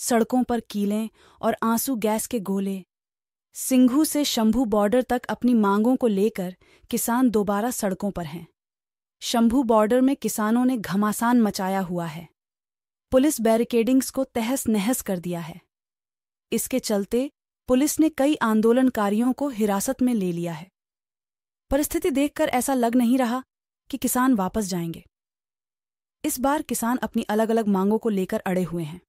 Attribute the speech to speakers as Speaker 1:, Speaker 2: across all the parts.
Speaker 1: सड़कों पर कीलें और आंसू गैस के गोले सिंघू से शंभू बॉर्डर तक अपनी मांगों को लेकर किसान दोबारा सड़कों पर हैं शंभू बॉर्डर में किसानों ने घमासान मचाया हुआ है पुलिस बैरिकेडिंग्स को तहस नहस कर दिया है इसके चलते पुलिस ने कई आंदोलनकारियों को हिरासत में ले लिया है परिस्थिति देखकर ऐसा लग नहीं रहा कि किसान वापस जाएंगे इस बार किसान अपनी अलग अलग मांगों को लेकर अड़े हुए हैं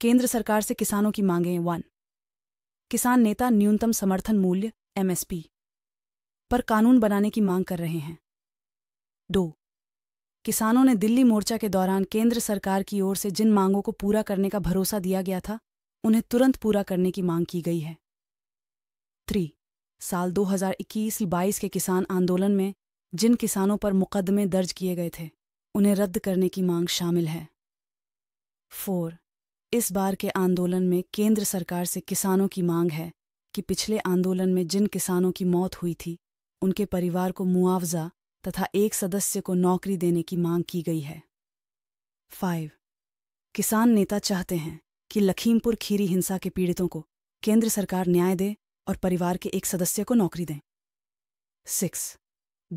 Speaker 1: केंद्र सरकार से किसानों की मांगें वन किसान नेता न्यूनतम समर्थन मूल्य एमएसपी पर कानून बनाने की मांग कर रहे हैं दो किसानों ने दिल्ली मोर्चा के दौरान केंद्र सरकार की ओर से जिन मांगों को पूरा करने का भरोसा दिया गया था उन्हें तुरंत पूरा करने की मांग की गई है थ्री साल 2021-22 के किसान आंदोलन में जिन किसानों पर मुकदमे दर्ज किए गए थे उन्हें रद्द करने की मांग शामिल है फोर इस बार के आंदोलन में केंद्र सरकार से किसानों की मांग है कि पिछले आंदोलन में जिन किसानों की मौत हुई थी उनके परिवार को मुआवजा तथा एक सदस्य को नौकरी देने की मांग की गई है फाइव किसान नेता चाहते हैं कि लखीमपुर खीरी हिंसा के पीड़ितों को केंद्र सरकार न्याय दे और परिवार के एक सदस्य को नौकरी दें सिक्स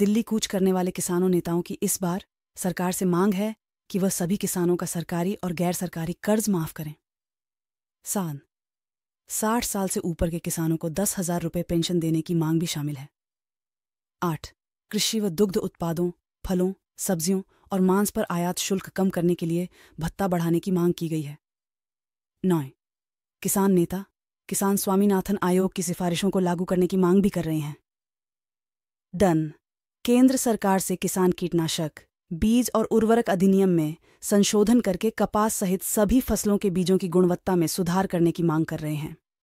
Speaker 1: दिल्ली कूच करने वाले किसानों नेताओं की इस बार सरकार से मांग है कि वह सभी किसानों का सरकारी और गैर सरकारी कर्ज माफ करें सात साठ साल से ऊपर के किसानों को दस हजार रुपये पेंशन देने की मांग भी शामिल है आठ कृषि व दुग्ध उत्पादों फलों सब्जियों और मांस पर आयात शुल्क कम करने के लिए भत्ता बढ़ाने की मांग की गई है नौ किसान नेता किसान स्वामीनाथन आयोग की सिफारिशों को लागू करने की मांग भी कर रहे हैं डन केंद्र सरकार से किसान कीटनाशक बीज और उर्वरक अधिनियम में संशोधन करके कपास सहित सभी फसलों के बीजों की गुणवत्ता में सुधार करने की मांग कर रहे हैं